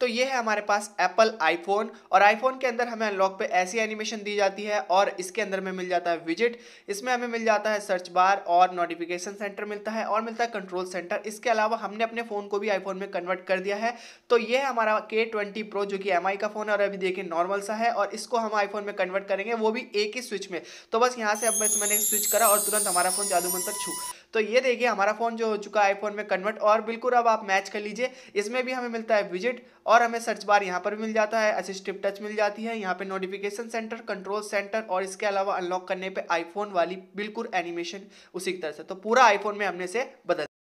तो ये है हमारे पास एप्पल आईफोन और आईफोन के अंदर हमें अनलॉक पे ऐसी एनिमेशन दी जाती है और इसके अंदर में मिल जाता है विजिट इसमें हमें मिल जाता है सर्च बार और नोटिफिकेशन सेंटर मिलता है और मिलता है कंट्रोल सेंटर इसके अलावा हमने अपने फ़ोन को भी आईफोन में कन्वर्ट कर दिया है तो ये है हमारा के ट्वेंटी प्रो जो कि एम का फ़ोन है और अभी देखिए नॉर्मल सा है और इसको हम आईफोन में कन्वर्ट करेंगे वो भी एक ही स्विच में तो बस यहाँ से अब मैंने स्विच करा और तुरंत हमारा फ़ोन जादू मंत्र छू तो ये देखिए हमारा फ़ोन जो हो चुका है आईफोन में कन्वर्ट और बिल्कुल अब आप मैच कर लीजिए इसमें भी हमें मिलता है विजिट और हमें सर्च बार यहाँ पर भी मिल जाता है असिस्टिव टच मिल जाती है यहाँ पे नोटिफिकेशन सेंटर कंट्रोल सेंटर और इसके अलावा अनलॉक करने पे आईफोन वाली बिल्कुल एनिमेशन उसी की तरह से तो पूरा आईफोन में हमने से बदल